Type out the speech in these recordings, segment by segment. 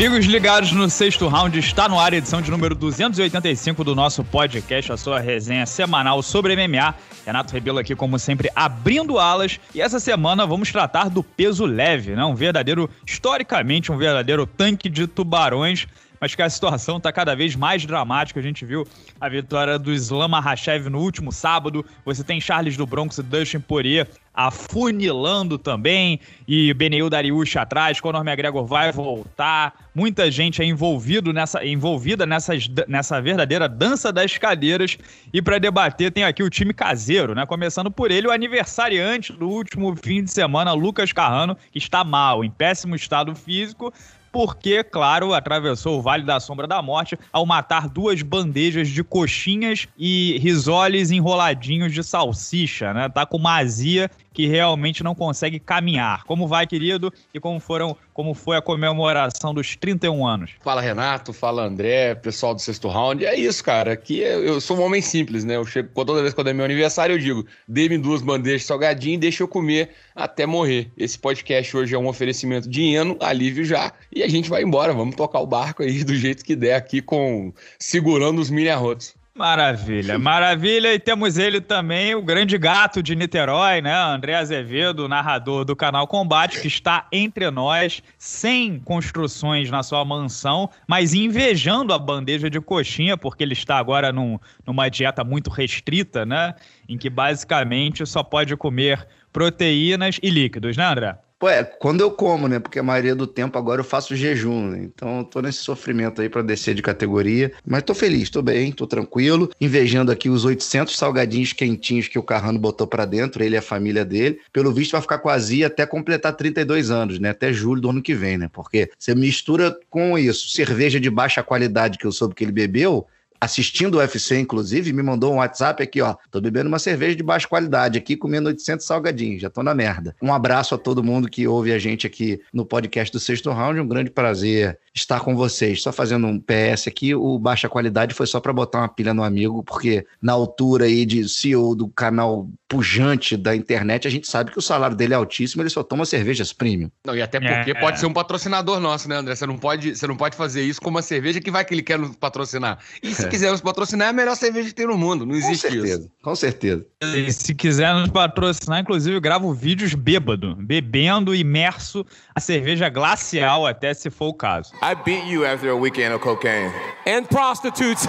Amigos ligados no sexto round, está no ar a edição de número 285 do nosso podcast, a sua resenha semanal sobre MMA. Renato Rebelo aqui, como sempre, abrindo alas. E essa semana vamos tratar do peso leve, né? Um verdadeiro, historicamente, um verdadeiro tanque de tubarões mas que a situação está cada vez mais dramática. A gente viu a vitória do Islam Makhachev no último sábado. Você tem Charles do Bronx e Dustin Poirier afunilando também, e Beneil Dariush atrás, Conor McGregor vai voltar, muita gente é envolvido nessa, envolvida nessas, nessa verdadeira dança das cadeiras, e para debater tem aqui o time caseiro, né, começando por ele, o aniversariante do último fim de semana, Lucas Carrano, que está mal, em péssimo estado físico, porque, claro, atravessou o Vale da Sombra da Morte ao matar duas bandejas de coxinhas e risoles enroladinhos de salsicha, né? Tá com uma azia que realmente não consegue caminhar. Como vai, querido? E como foram, como foi a comemoração dos 31 anos? Fala Renato, fala André, pessoal do sexto round. É isso, cara. Que eu sou um homem simples, né? Eu chego, toda vez quando é meu aniversário, eu digo: dê-me duas bandejas de salgadinho e deixa eu comer até morrer. Esse podcast hoje é um oferecimento de Eno, alívio já. E a gente vai embora. Vamos tocar o barco aí do jeito que der aqui, com segurando os mini arrotos. Maravilha, maravilha. E temos ele também, o grande gato de Niterói, né? André Azevedo, narrador do canal Combate, que está entre nós, sem construções na sua mansão, mas invejando a bandeja de coxinha, porque ele está agora num, numa dieta muito restrita, né? Em que basicamente só pode comer proteínas e líquidos, né, André? Pô, é, quando eu como, né? Porque a maioria do tempo agora eu faço jejum, né? Então tô nesse sofrimento aí para descer de categoria. Mas tô feliz, tô bem, tô tranquilo. Invejando aqui os 800 salgadinhos quentinhos que o Carrano botou para dentro, ele e a família dele. Pelo visto vai ficar com azia até completar 32 anos, né? Até julho do ano que vem, né? Porque você mistura com isso, cerveja de baixa qualidade que eu soube que ele bebeu, assistindo o UFC, inclusive, me mandou um WhatsApp aqui, ó. Tô bebendo uma cerveja de baixa qualidade aqui, comendo 800 salgadinhos, já tô na merda. Um abraço a todo mundo que ouve a gente aqui no podcast do Sexto Round, um grande prazer estar com vocês. Só fazendo um PS aqui, o baixa qualidade foi só para botar uma pilha no amigo, porque na altura aí de CEO do canal pujante da internet, a gente sabe que o salário dele é altíssimo, ele só toma cervejas premium. Não, e até é, porque é, pode é. ser um patrocinador nosso, né, André? Você não pode, você não pode fazer isso com uma cerveja que vai que ele quer nos patrocinar. se quiser nos patrocinar, é a melhor cerveja que tem no mundo. Não existe isso. Com certeza. E se quiser nos patrocinar, inclusive, eu gravo vídeos bêbado, bebendo, imerso, a cerveja glacial, até se for o caso. I beat you after a weekend of cocaine. And prostitutes.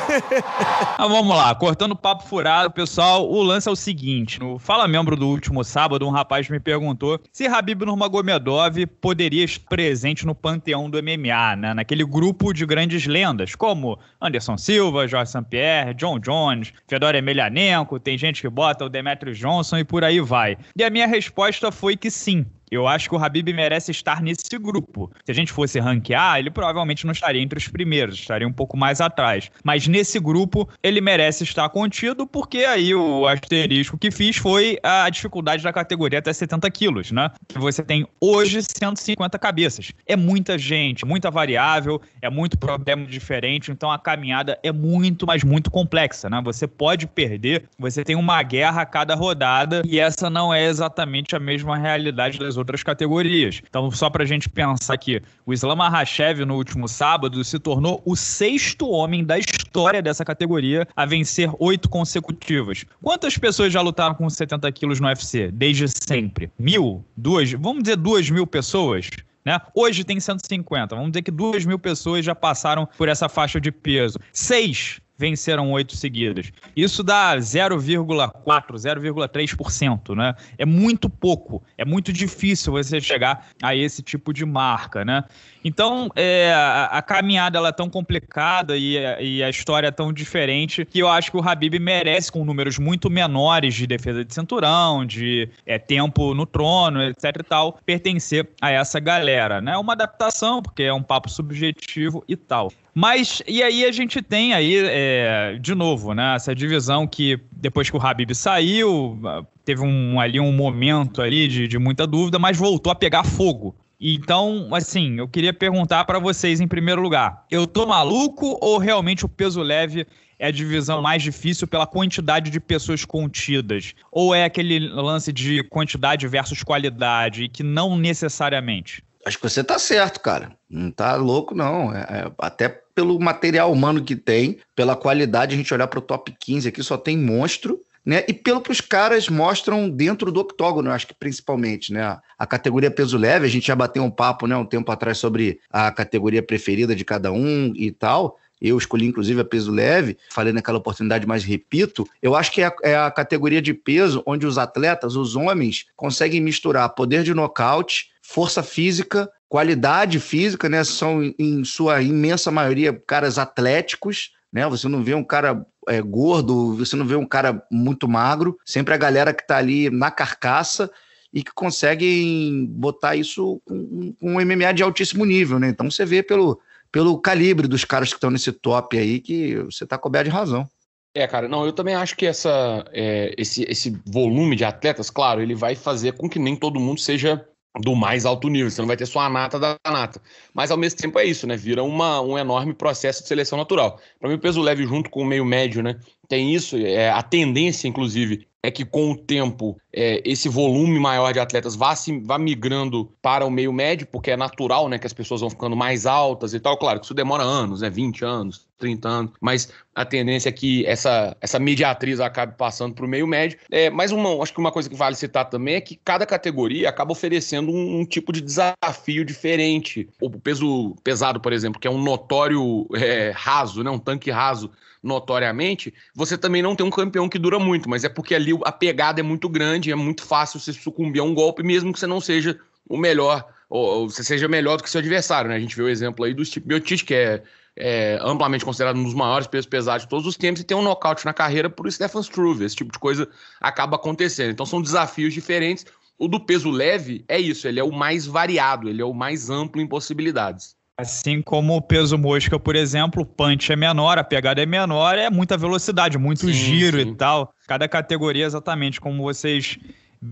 ah, vamos lá, cortando papo furado, pessoal, o lance é o seguinte, no Fala Membro do último sábado, um rapaz me perguntou se Habib Nurmagomedov poderia estar presente no panteão do MMA, né? naquele grupo de grandes lendas, como Anderson Silva, Jorge St-Pierre, John Jones, Fedor Emelianenko, tem gente que bota o Demetrius Johnson e por aí vai. E a minha resposta foi que sim. Eu acho que o Habib merece estar nesse grupo. Se a gente fosse ranquear, ele provavelmente não estaria entre os primeiros, estaria um pouco mais atrás. Mas nesse grupo, ele merece estar contido, porque aí o asterisco que fiz foi a dificuldade da categoria até 70 quilos, né? você tem hoje 150 cabeças. É muita gente, muita variável, é muito problema diferente, então a caminhada é muito, mas muito complexa, né? Você pode perder, você tem uma guerra a cada rodada, e essa não é exatamente a mesma realidade das outras categorias. Então, só para a gente pensar aqui, o Islam Makhachev, no último sábado, se tornou o sexto homem da história dessa categoria a vencer oito consecutivas. Quantas pessoas já lutaram com 70 quilos no UFC? Desde sempre? Mil? Duas? Vamos dizer duas mil pessoas? Né? Hoje tem 150. Vamos dizer que duas mil pessoas já passaram por essa faixa de peso. Seis venceram oito seguidas. Isso dá 0,4, 0,3%, né? É muito pouco, é muito difícil você chegar a esse tipo de marca, né? Então, é, a, a, caminhada ela é tão complicada e, e, a história é tão diferente que eu acho que o Habib merece, com números muito menores de defesa de cinturão, de é, tempo no trono, etc e tal, pertencer a essa galera. Né? É uma adaptação, porque é um papo subjetivo e tal. Mas, e aí a gente tem aí, é, de novo, né, essa divisão que depois que o Habib saiu, teve um, ali um momento ali de, de muita dúvida, mas voltou a pegar fogo. Então, assim, eu queria perguntar para vocês em primeiro lugar: eu tô maluco ou realmente o peso leve é a divisão mais difícil pela quantidade de pessoas contidas? Ou é aquele lance de quantidade versus qualidade, que não necessariamente? Acho que você tá certo, cara. Não tá louco, não. É, é, até pelo material humano que tem, pela qualidade, a gente olhar para o top 15 aqui, só tem monstro né? E pelo que os caras mostram dentro do octógono, acho que principalmente, né? A categoria peso leve, a gente já bateu um papo, né, um tempo atrás sobre a categoria preferida de cada um e tal. Eu escolhi, inclusive, a peso leve, falei naquela oportunidade, mas repito, eu acho que é a, é a categoria de peso onde os atletas, os homens, conseguem misturar poder de nocaute, força física, qualidade física, né? São, em sua imensa maioria, caras atléticos, né? Você não vê um cara é, gordo, você não vê um cara muito magro, sempre a galera que está ali na carcaça e que conseguem botar isso com, com um MMA de altíssimo nível, né? Então você vê pelo, pelo calibre dos caras que estão nesse top aí que você está coberto de razão. É, cara, não, eu também acho que essa, é, esse, esse volume de atletas, claro, ele vai fazer com que nem todo mundo seja do mais alto nível, você não vai ter só a nata da nata. Mas ao mesmo tempo é isso, né? Vira uma, um enorme processo de seleção natural. Para mim, o peso leve junto com o meio médio, né? Tem isso, é, a tendência, inclusive, é que com o tempo é, esse volume maior de atletas vá, se, vá migrando para o meio médio, porque é natural né, que as pessoas vão ficando mais altas e tal. Claro que isso demora anos, né, 20 anos, 30 anos, mas a tendência é que essa, essa mediatriz acabe passando para o meio médio. É, mas uma, acho que uma coisa que vale citar também é que cada categoria acaba oferecendo um, um tipo de desafio diferente. O peso pesado, por exemplo, que é um notório é, raso, né, um tanque raso notoriamente, você também não tem um campeão que dura muito, mas é porque ali a pegada é muito grande grande, é muito fácil você sucumbir a um golpe, mesmo que você não seja o melhor, ou, ou você seja melhor do que seu adversário, né? A gente vê o exemplo aí do Steve Miotic, que é, é, amplamente considerado um dos maiores pesos pesados de todos os tempos, e tem um nocaute na carreira por Stefan Struve. Esse tipo de coisa acaba acontecendo. Então são desafios diferentes. O do peso leve é isso, ele é o mais variado, ele é o mais amplo em possibilidades. Assim como o peso mosca, por exemplo, o punch é menor, a pegada é menor, é muita velocidade, muito sim, giro sim. e tal. Cada categoria, exatamente como vocês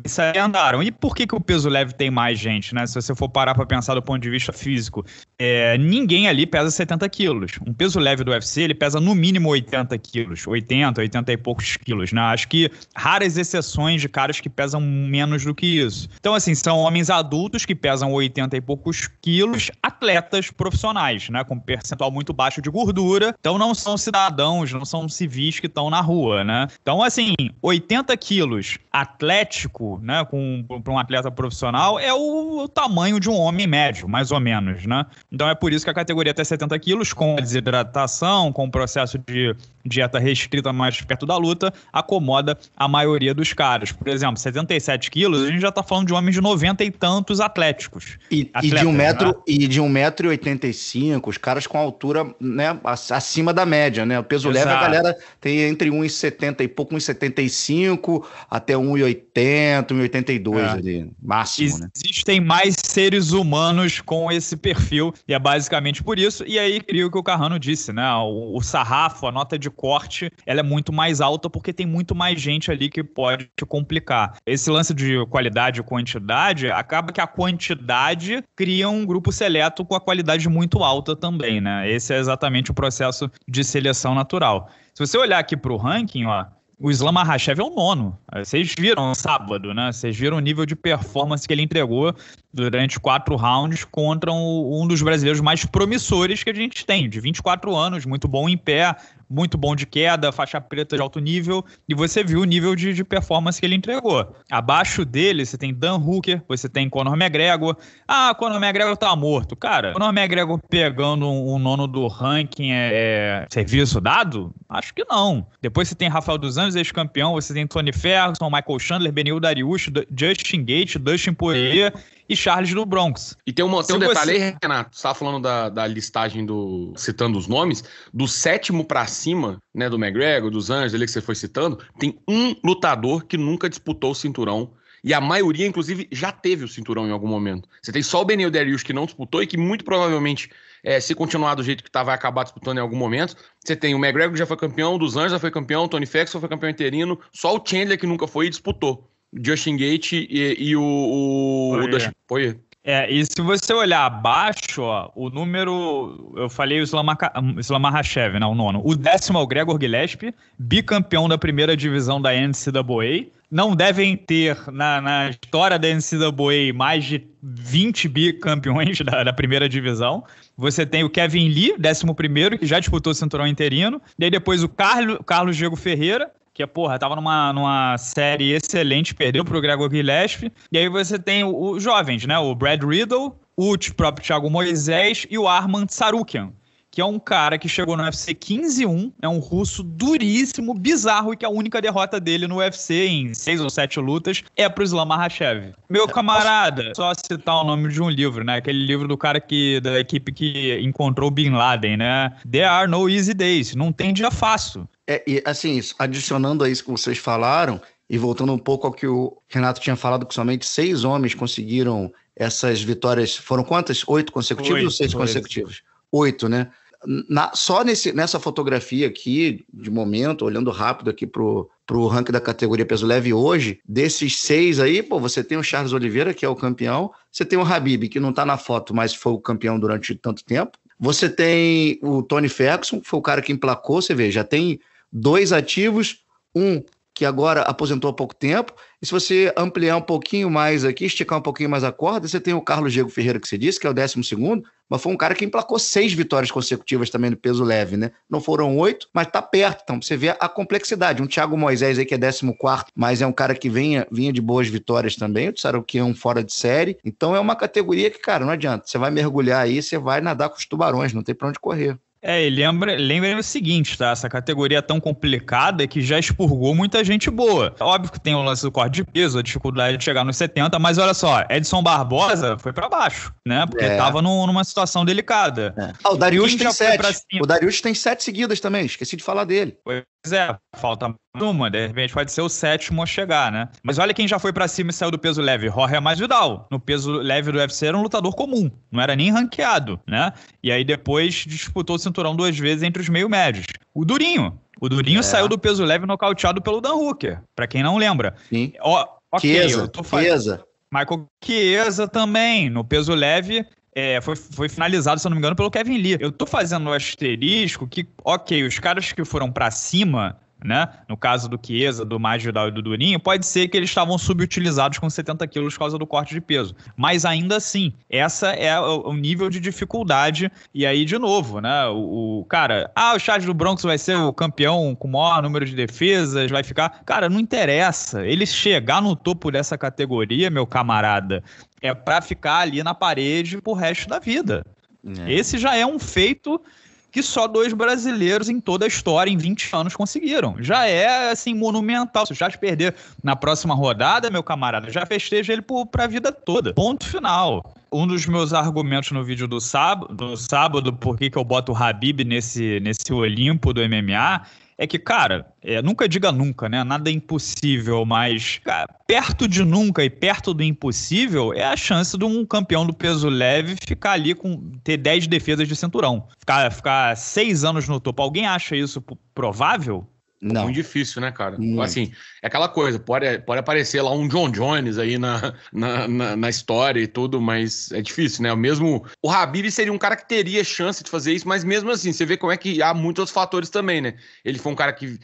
isso aí andaram. E por que, que o peso leve tem mais gente, né? Se você for parar para pensar do ponto de vista físico, é, ninguém ali pesa 70 quilos. Um peso leve do UFC, ele pesa no mínimo 80 quilos, 80, 80 e poucos quilos, né? Acho que raras exceções de caras que pesam menos do que isso. Então, assim, são homens adultos que pesam 80 e poucos quilos, atletas profissionais, né? Com percentual muito baixo de gordura. Então, não são cidadãos, não são civis que estão na rua, né? Então, assim, 80 quilos atlético físico, né, para um atleta profissional é o, o, tamanho de um homem médio, mais ou menos, né? Então é por isso que a categoria até 70 quilos, com a desidratação, com o processo de dieta restrita mais perto da luta, acomoda a maioria dos caras. Por exemplo, 77 quilos, a gente já está falando de homens de 90 e tantos atléticos. E, atletas, né? e de um metro né? e de 1,85m, os caras com altura, né, acima da média, né? O peso Exato. leve a galera tem entre 1,70 e pouco, 1,75 até 1,80 1,80, 1,82 é. ali, máximo, Existem né? Existem mais seres humanos com esse perfil, e é basicamente por isso. E aí cria o que o Carrano disse, né? O, o, sarrafo, a nota de corte, ela é muito mais alta porque tem muito mais gente ali que pode te complicar. Esse lance de qualidade e quantidade, acaba que a quantidade cria um grupo seleto com a qualidade muito alta também, né? Esse é exatamente o processo de seleção natural. Se você olhar aqui para o ranking, ó, o Islam Mahashev é o nono. Vocês viram sábado, né? Vocês viram o nível de performance que ele entregou durante quatro rounds contra um, um dos brasileiros mais promissores que a gente tem, de 24 anos, muito bom em pé, muito bom de queda, faixa preta de alto nível, e você viu o nível de, de performance que ele entregou. Abaixo dele, você tem Dan Hooker, você tem Conor McGregor. Ah, Conor McGregor tá morto. Cara, Conor McGregor pegando um, um nono do ranking é, é serviço dado? Acho que não. Depois você tem Rafael dos Anjos, Suns, ex-campeão, você tem Tony Ferguson, Michael Chandler, Benil Darius, Justin Gate Dustin Poirier e Charles do Bronx. E tem, uma, tem um detalhe você... aí, Renato, você estava falando da, da, listagem do. citando os nomes, do sétimo para cima, né, do McGregor, dos Anjos, ali que você foi citando, tem um lutador que nunca disputou o cinturão e a maioria, inclusive, já teve o cinturão em algum momento. Você tem só o Benil Darius que não disputou e que muito provavelmente é, se continuar do jeito que está, vai acabar disputando em algum momento. Você tem o McGregor, que já foi campeão, dos Anjos já foi campeão, Tony Ferguson foi campeão interino, só o Chandler que nunca foi e disputou. Justin Gate e, e o, o, Poirier. o Dustin Poirier. É, e se você olhar abaixo, ó, o número. Eu falei o Slamarrachev, né? O nono. O décimo é o Gregor Gillespie, bicampeão da primeira divisão da NCAA. Não devem ter, na, na história da NCAA, mais de 20 bicampeões da, da primeira divisão. Você tem o Kevin Lee, décimo primeiro, que já disputou o cinturão interino. E aí depois o Carlos, Carlos Diego Ferreira, que, porra, tava numa, numa série excelente, perdeu pro Gregor Gillespie. E aí você tem os jovens, né? O Brad Riddle, o próprio Thiago Moisés e o Armand Sarukian que é um cara que chegou no UFC 15-1, é um russo duríssimo, bizarro, e que a única derrota dele no UFC em seis ou sete lutas é pro Islam Makhachev. Meu é, camarada, só citar o nome de um livro, né? Aquele livro do cara que da equipe que encontrou Bin Laden, né? There are no easy days, não tem dia fácil. É, e assim, adicionando a isso que vocês falaram, e voltando um pouco ao que o Renato tinha falado, que somente seis homens conseguiram essas vitórias. Foram quantas? Oito consecutivos ou seis oito. consecutivos? oito né? Na, só nesse, nessa fotografia aqui, de momento, olhando rápido aqui pro, pro ranking da categoria peso leve hoje, desses seis aí, pô, você tem o Charles Oliveira, que é o campeão, você tem o Habib, que não está na foto, mas foi o campeão durante tanto tempo, você tem o Tony Ferguson, que foi o cara que emplacou, você vê, já tem dois ativos, um que agora aposentou há pouco tempo. E se você ampliar um pouquinho mais aqui, esticar um pouquinho mais a corda, você tem o Carlos Diego Ferreira, que você disse, que é o décimo segundo, mas foi um cara que emplacou seis vitórias consecutivas também no peso leve, né? Não foram oito, mas tá perto. Então, você vê a complexidade. Um Thiago Moisés aí, que é décimo quarto, mas é um cara que vinha, vinha de boas vitórias também. O que é um fora de série. Então, é uma categoria que, cara, não adianta. Você vai mergulhar aí, você vai nadar com os tubarões, não tem pra onde correr. É, e lembra, lembra o seguinte, tá? Essa categoria é tão complicada que já expurgou muita gente boa. Óbvio que tem o lance do corte de peso, a dificuldade de chegar nos 70, mas olha só, Edson Barbosa foi para baixo, né? Porque é. tava no, numa situação delicada. É. Ah, o Darius tem sete. O Darius tem sete seguidas também, esqueci de falar dele. Foi quiser. Falta uma, de repente pode ser o sétimo a chegar, né? Mas olha quem já foi para cima e saiu do peso leve. Jorge Masvidal. No peso leve do UFC era um lutador comum, não era nem ranqueado, né? E aí depois disputou o cinturão duas vezes entre os meio médios. O Durinho. O Durinho é. saiu do peso leve nocauteado pelo Dan Hooker, para quem não lembra. Sim. Ó, ok, Chiesa, eu tô falando. Michael Chiesa também, no peso leve, é, foi, foi finalizado, se eu não me engano, pelo Kevin Lee. Eu tô fazendo o asterisco que, ok, os caras que foram para cima né? No caso do Chiesa, do Magidal e do Durinho, pode ser que eles estavam subutilizados com 70 quilos por causa do corte de peso. Mas ainda assim, essa é o, o nível de dificuldade. E aí, de novo, né? O, o cara, ah, o Charles do Bronx vai ser o campeão com o maior número de defesas, vai ficar. Cara, não interessa. Ele chegar no topo dessa categoria, meu camarada, é para ficar ali na parede pro resto da vida. É. Esse já é um feito que só dois brasileiros em toda a história, em 20 anos, conseguiram. Já é, assim, monumental. Se o te perder na próxima rodada, meu camarada, já festeja ele para a vida toda. Ponto final. Um dos meus argumentos no vídeo do sábado, do sábado por que eu boto o Habib nesse, nesse Olimpo do MMA, é que, cara, é, nunca diga nunca, né? Nada é impossível, mas cara, perto de nunca e perto do impossível é a chance de um campeão do peso leve ficar ali com ter 10 defesas de cinturão. Ficar, ficar seis anos no topo. Alguém acha isso provável? Tá não. Muito difícil, né, cara? Muito. Assim, é aquela coisa, pode, pode aparecer lá um John Jones aí na, na, na, na história e tudo, mas é difícil, né? O mesmo. O Habib seria um cara que teria chance de fazer isso, mas mesmo assim, você vê como é que há muitos fatores também, né? Ele foi um cara que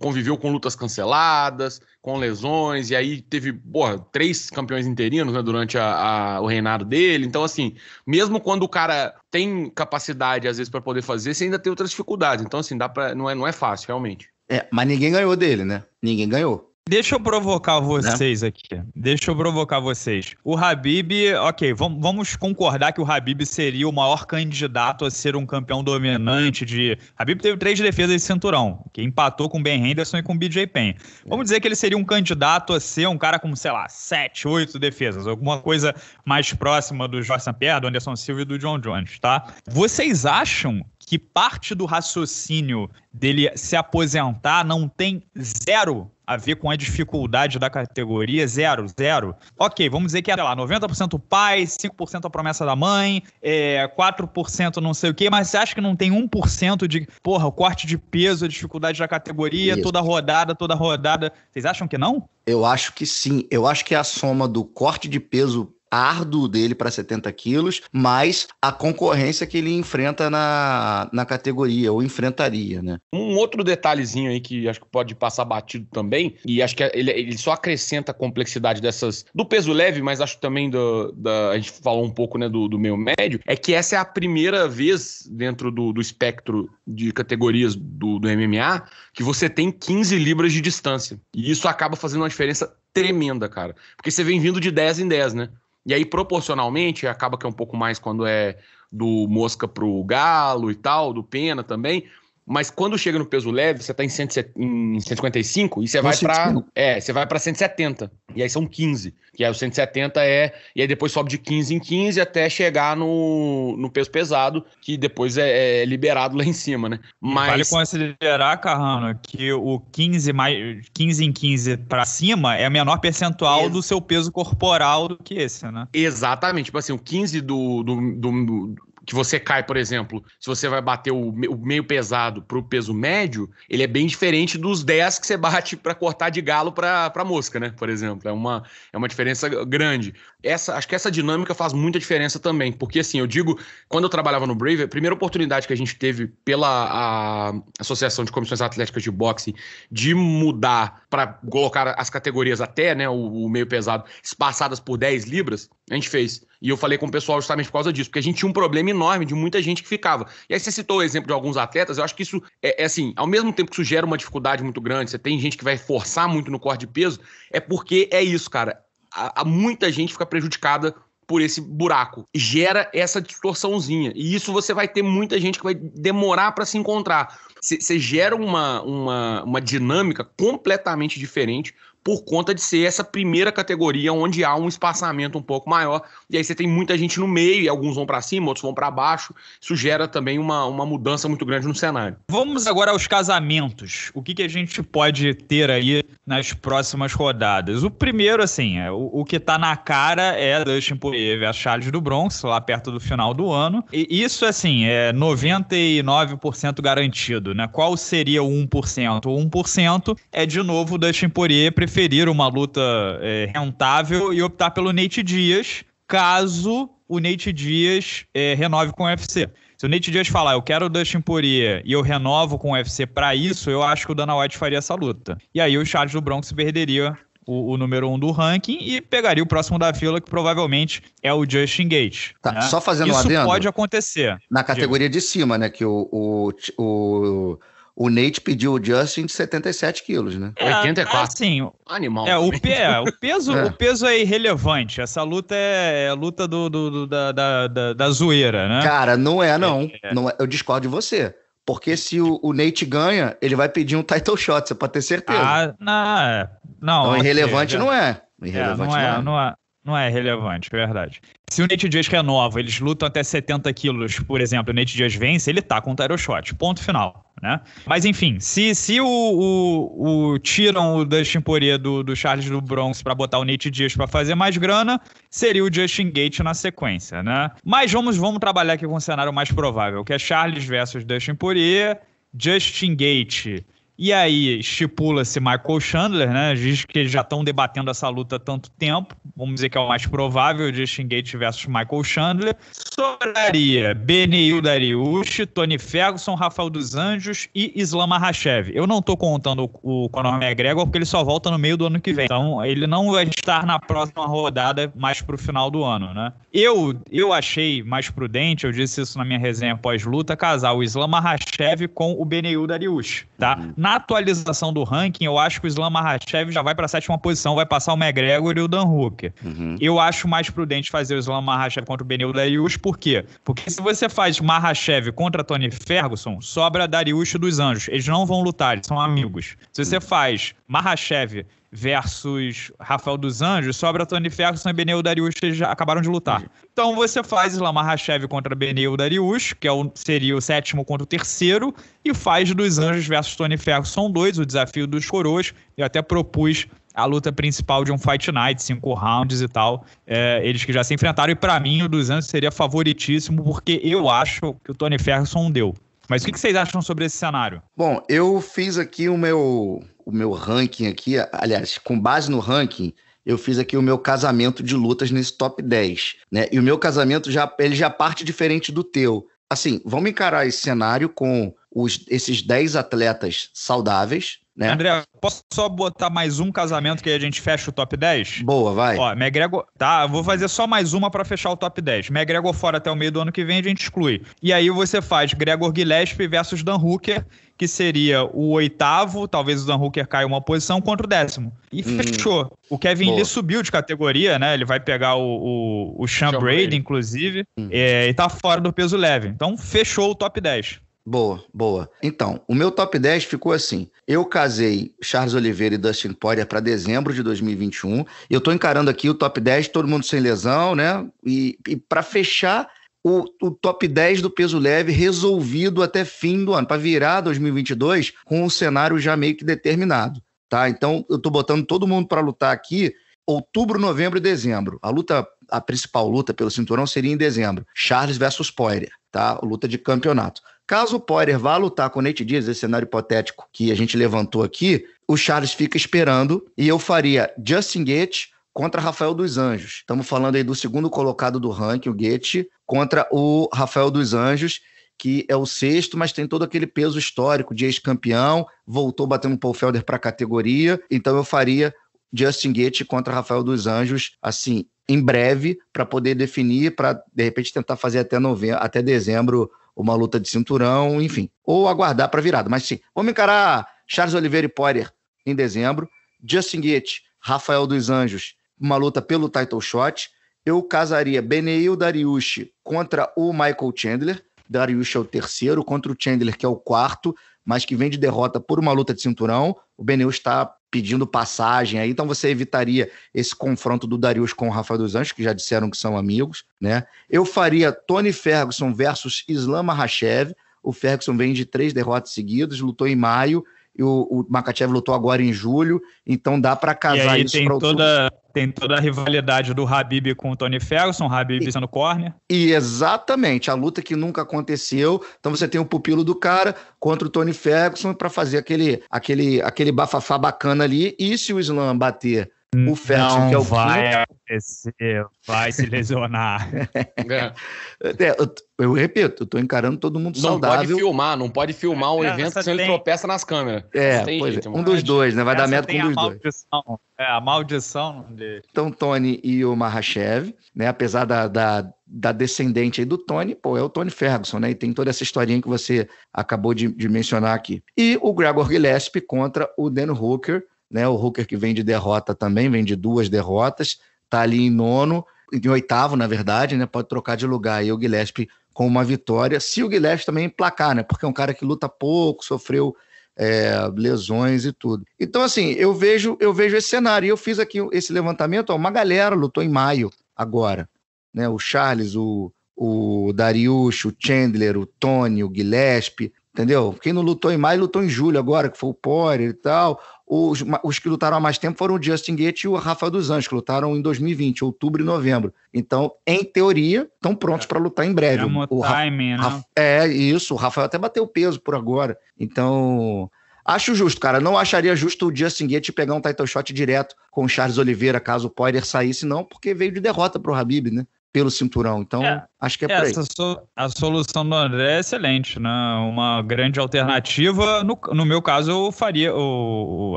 conviveu com lutas canceladas, com lesões, e aí teve, porra, três campeões interinos, né, durante a, a, o reinado dele. Então, assim, mesmo quando o cara tem capacidade, às vezes, para poder fazer, você ainda tem outras dificuldades. Então, assim, dá pra, não, é, não é fácil, realmente. É, mas ninguém ganhou dele, né? Ninguém ganhou. Deixa eu provocar né? vocês né? aqui. Deixa eu provocar vocês. O Habib, ok, vamos, concordar que o Habib seria o maior candidato a ser um campeão dominante de. Habib teve três defesas de cinturão, que empatou com Ben Henderson e com BJ Penn. Vamos dizer que ele seria um candidato a ser um cara com, sei lá, sete, oito defesas, alguma coisa mais próxima do Jorge Sampierre, do Anderson Silva e do John Jones, tá? Vocês acham que parte do raciocínio dele se aposentar não tem zero a ver com a dificuldade da categoria, zero, zero. Ok, vamos dizer que é, sei lá, 90% pai, 5% a promessa da mãe, é, 4% não sei o quê, mas você acha que não tem 1% de, porra, o corte de peso, a dificuldade da categoria, Isso. toda rodada, toda rodada. Vocês acham que não? Eu acho que sim. Eu acho que é a soma do corte de peso árduo dele para 70 quilos, mas a concorrência que ele enfrenta na, na categoria, ou enfrentaria, né? Um outro detalhezinho aí que acho que pode passar batido também, e acho que ele, ele só acrescenta a complexidade dessas, do peso leve, mas acho também do, da, a gente falou um pouco, né, do, do meio médio, é que essa é a primeira vez dentro do, do espectro de categorias do, do MMA que você tem 15 libras de distância. E isso acaba fazendo uma diferença tremenda, cara. Porque você vem vindo de 10 em 10, né? E aí, proporcionalmente, acaba que é um pouco mais quando é do Mosca pro Galo e tal, do Pena também. Mas quando chega no peso leve, você está em, em, 155 e você vai para é, você vai para 170. E aí são 15. E aí o 170 é e aí depois sobe de 15 em 15 até chegar no, no peso pesado, que depois é, é liberado lá em cima, né? Mas vale considerar, Carrano, que o 15 mais 15 em 15 para cima é a menor percentual Ex do seu peso corporal do que esse, né? Exatamente, tipo assim, o 15 do, do, do, do que você cai, por exemplo, se você vai bater o, meio pesado para o peso médio, ele é bem diferente dos 10 que você bate para cortar de galo para mosca, né? Por exemplo, é uma, é uma diferença grande. Essa, acho que essa dinâmica faz muita diferença também, porque assim, eu digo, quando eu trabalhava no Brave, a primeira oportunidade que a gente teve pela Associação de Comissões Atléticas de Boxe de mudar para colocar as categorias até, né, o, o meio pesado, espaçadas por 10 libras, a gente fez. E eu falei com o pessoal justamente por causa disso, porque a gente tinha um problema enorme de muita gente que ficava. E aí você citou o exemplo de alguns atletas, eu acho que isso é, é assim, ao mesmo tempo que isso gera uma dificuldade muito grande, você tem gente que vai forçar muito no corte de peso, é porque é isso, cara. A, a muita gente fica prejudicada por esse buraco. Gera essa distorçãozinha. E isso você vai ter muita gente que vai demorar para se encontrar. Você gera uma, uma, uma dinâmica completamente diferente por conta de ser essa primeira categoria onde há um espaçamento um pouco maior. E aí você tem muita gente no meio, e alguns vão para cima, outros vão para baixo. Isso gera também uma, uma mudança muito grande no cenário. Vamos agora aos casamentos. O que, que a gente pode ter aí nas próximas rodadas? O primeiro, assim, é, o, o que tá na cara é Dustin Poirier versus Charles do Bronx, lá perto do final do ano. E isso, assim, é 99% garantido, né? Qual seria o 1%? O 1% é, de novo, Dustin Poirier preferido preferir uma luta é, rentável e optar pelo Nate Dias, caso o Nate Dias é, renove com o UFC. Se o Nate Dias falar, eu quero o Dustin Poirier e eu renovo com o UFC para isso, eu acho que o Dana White faria essa luta. E aí o Charles do Bronx perderia o, o, número um do ranking e pegaria o próximo da fila, que provavelmente é o Justin Gates. Tá, né? só fazendo Isso um adendo, pode acontecer. Na categoria digo. de cima, né, que o, o, o o Nate pediu o Justin de 77 quilos, né? É, 84. Assim, Animal. É, o, pe, é, o, peso, é. o peso é irrelevante. Essa luta é a é luta do, do, do da, da, da, da, zoeira, né? Cara, não é, não. É. é. não Eu discordo de você. Porque se o, o, Nate ganha, ele vai pedir um title shot, você pode ter certeza. Ah, não, não. Então, irrelevante seja, não é. Irrelevante não, não é. Não é. Não é relevante, é verdade. Se o Nate Diaz renova, é eles lutam até 70 quilos, por exemplo, o Nate Diaz vence, ele tá com o Tyro Shot. Ponto final. Né? Mas enfim, se, se o, o, o tiram o Dustin Poirier do, do Charles do Bronx para botar o Nate Diaz para fazer mais grana, seria o Justin Gate na sequência, né? Mas vamos, vamos trabalhar aqui com o cenário mais provável, que é Charles versus Dustin Poirier, Justin Gate e aí estipula-se Michael Chandler, né? Diz que eles já estão debatendo essa luta há tanto tempo. Vamos dizer que é o mais provável, de Gates versus Michael Chandler. Sobraria Benil Dariush, Tony Ferguson, Rafael dos Anjos e Islam Mahashev. Eu não estou contando o Conor McGregor porque ele só volta no meio do ano que vem. Então ele não vai estar na próxima rodada mais para o final do ano, né? Eu, eu achei mais prudente, eu disse isso na minha resenha pós-luta, casar o Islam Mahashev com o Benil Dariush, tá? Uhum na atualização do ranking, eu acho que o Islam Makhachev já vai para a sétima posição, vai passar o McGregor e o Dan Hooker. Uhum. Eu acho mais prudente fazer o Islam Makhachev contra o Benil Darius, por quê? Porque se você faz Makhachev contra Tony Ferguson, sobra Darius dos Anjos. Eles não vão lutar, eles são amigos. Se você uhum. faz Mahashev versus Rafael dos Anjos, sobra Tony Ferguson e Beneu Darius que já acabaram de lutar. Então você faz lá Mahashev contra Beneu Darius, que é o, seria o sétimo contra o terceiro, e faz dos Anjos versus Tony Ferguson 2, o desafio dos coroas. Eu até propus a luta principal de um Fight Night, cinco rounds e tal. É, eles que já se enfrentaram, e para mim o dos Anjos seria favoritíssimo, porque eu acho que o Tony Ferguson deu. Mas o que vocês acham sobre esse cenário? Bom, eu fiz aqui o meu o meu ranking aqui, aliás, com base no ranking, eu fiz aqui o meu casamento de lutas nesse top 10, né? E o meu casamento já ele já parte diferente do teu. Assim, vamos encarar esse cenário com os, esses 10 atletas saudáveis, né? André, posso só botar mais um casamento que a gente fecha o top 10? Boa, vai. Ó, McGregor, tá, vou fazer só mais uma para fechar o top 10. McGregor fora até o meio do ano que vem, a gente exclui. E aí você faz Gregor Gillespie versus Dan Hooker, que seria o oitavo, talvez o Dan Hooker caia uma posição, contra o décimo. E hum. fechou. O Kevin Boa. Lee subiu de categoria, né? Ele vai pegar o, o, o Sean, Brady, Brady, inclusive, hum. é, e tá fora do peso leve. Então fechou o top 10. Boa, boa. Então, o meu top 10 ficou assim. Eu casei Charles Oliveira e Dustin Poirier para dezembro de 2021. Eu estou encarando aqui o top 10, todo mundo sem lesão, né? E, e para fechar o, o, top 10 do peso leve resolvido até fim do ano, para virar 2022 com um cenário já meio que determinado, tá? Então, eu estou botando todo mundo para lutar aqui outubro, novembro e dezembro. A luta a principal luta pelo cinturão seria em dezembro, Charles versus Poirier, tá? Luta de campeonato. Caso o Poirier vá lutar com o Nate Diaz, esse cenário hipotético que a gente levantou aqui, o Charles fica esperando e eu faria Justin Gaethje contra Rafael dos Anjos. Estamos falando aí do segundo colocado do ranking, o Gaethje, contra o Rafael dos Anjos, que é o sexto, mas tem todo aquele peso histórico de ex-campeão, voltou batendo Paul Felder para a categoria, então eu faria Justin Gaethje contra Rafael dos Anjos, assim, em breve, para poder definir, para de repente tentar fazer até novembro, até dezembro uma luta de cinturão, enfim. Ou aguardar para virada. Mas sim, vamos encarar Charles Oliveira e Poirier em dezembro. Justin Gaethje, Rafael dos Anjos, uma luta pelo title shot. Eu casaria Beneil Dariushi contra o Michael Chandler. Darius é o terceiro, contra o Chandler, que é o quarto, mas que vem de derrota por uma luta de cinturão. O Beneu está pedindo passagem aí, então você evitaria esse confronto do Darius com o Rafael dos Anjos, que já disseram que são amigos, né? Eu faria Tony Ferguson versus Islam Makhachev. O Ferguson vem de três derrotas seguidas, lutou em maio, e o, o Makachev lutou agora em julho, então dá para casar e isso tem toda tem toda a rivalidade do Habib com o Tony Ferguson, Habib e, sendo córnea. E exatamente, a luta que nunca aconteceu. Então você tem o pupilo do cara contra o Tony Ferguson para fazer aquele aquele aquele bafafá bacana ali, e se o Islam bater o Ferguson, que é o vai acontecer, vai se lesionar. é, eu, eu, repito, eu tô encarando todo mundo não saudável. Não pode filmar, não pode filmar um evento se ele tropeça nas câmeras. É, é. jeito, um dos dois, né? Vai dar meta com um dos maldição. dois. É, a maldição dele. Então, Tony e o Mahashev, né? Apesar da, da da descendente aí do Tony, pô, é o Tony Ferguson, né? E tem toda essa historinha que você acabou de, de mencionar aqui. E o Gregor Gillespie contra o Dan Hooker, né? O Hooker que vem de derrota também, vem de duas derrotas, tá ali em nono, em oitavo, na verdade, né? Pode trocar de lugar aí o Gillespie com uma vitória, se o Guilherme também placar, né? Porque é um cara que luta pouco, sofreu é, lesões e tudo. Então, assim, eu vejo, eu vejo esse cenário. E eu fiz aqui esse levantamento, ó, uma galera lutou em maio agora. Né? O Charles, o, o Darius, o Chandler, o Tony, o Guilherme, entendeu? Quem não lutou em maio, lutou em julho agora, que foi o Poirier e tal. Os, os, que lutaram há mais tempo foram o Justin Gaethje e o Rafael dos Anjos, que lutaram em 2020, outubro e novembro. Então, em teoria, estão prontos é, para lutar em breve. É, o timing, né? é isso, o Rafael até bateu peso por agora. Então, acho justo, cara. Não acharia justo o Justin Gaethje pegar um title shot direto com o Charles Oliveira, caso o Poirier saísse, não, porque veio de derrota para o Habib, né? pelo cinturão. Então, é, acho que é, é por aí. So, a solução do André é excelente, né? Uma grande alternativa. No, no meu caso, eu faria. O,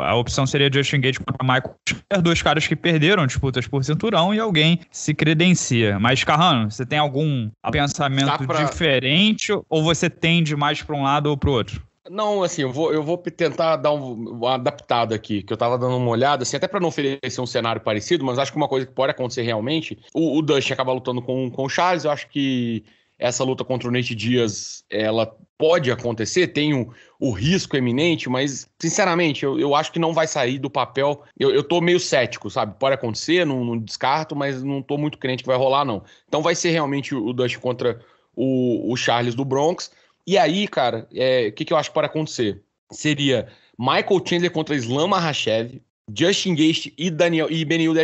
a opção seria Justin com contra Michael São dois caras que perderam disputas por cinturão e alguém se credencia. Mas, Carrano, você tem algum pensamento pra... diferente ou você tende mais para um lado ou para o outro? Não, assim, eu vou, eu vou tentar dar um, um adaptado aqui, que eu tava dando uma olhada, assim, até para não oferecer um cenário parecido, mas acho que uma coisa que pode acontecer realmente, o, o Dust acaba lutando com, com o Charles, eu acho que essa luta contra o Nate Dias ela pode acontecer, tem o, o risco eminente, mas, sinceramente, eu, eu acho que não vai sair do papel. Eu, eu tô meio cético, sabe? Pode acontecer, não, não descarto, mas não tô muito crente que vai rolar, não. Então vai ser realmente o, o contra o, o Charles do Bronx, e aí, cara, é, o é, que, que eu acho que pode acontecer? Seria Michael Chandler contra Islam Mahashev, Justin Gaethje e Daniel e Benil